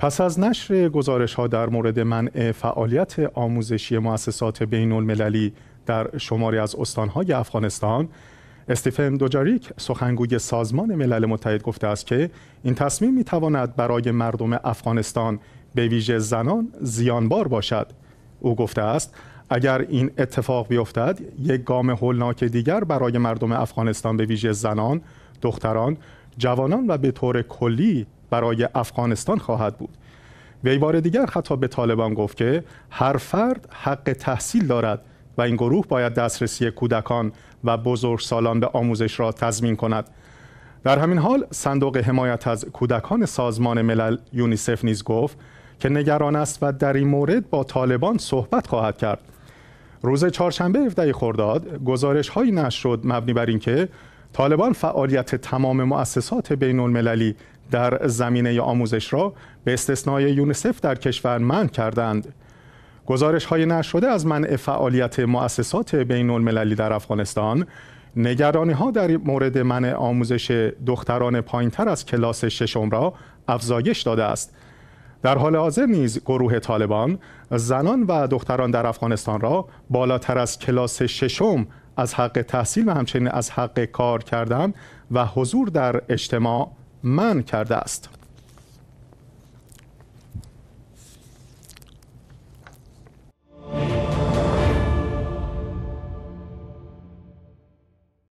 پس از نشر گزارش ها در مورد منع فعالیت آموزشی مؤسسات بین المللی در شماری از استانهای افغانستان استیفن دوجاریک سخنگوی سازمان ملل متحد گفته است که این تصمیم می برای مردم افغانستان به ویژه زنان زیانبار باشد او گفته است اگر این اتفاق بیفتد یک گام هولناک دیگر برای مردم افغانستان به ویژه زنان دختران جوانان و به طور کلی برای افغانستان خواهد بود وی بار دیگر خطاب به طالبان گفت که هر فرد حق تحصیل دارد و این گروه باید دسترسی کودکان و بزرگسالان به آموزش را تضمین کند در همین حال صندوق حمایت از کودکان سازمان ملل یونیسف نیز گفت که نگران است و در این مورد با طالبان صحبت خواهد کرد روز چهارشنبه 17 خرداد گزارش هایی نشر شد مبنی بر اینکه طالبان فعالیت تمام مؤسسات بین المللی در زمینه آموزش را به استثنای یونسف در کشور منع کردند. گزارش های نشده از منع فعالیت مؤسسات بین المللی در افغانستان نگرانی ها در مورد منع آموزش دختران پایین از کلاس ششم را افزایش داده است. در حال حاضر نیز گروه طالبان زنان و دختران در افغانستان را بالاتر از کلاس ششم از حق تحصیل و همچنین از حق کار کردن و حضور در اجتماع من کرده است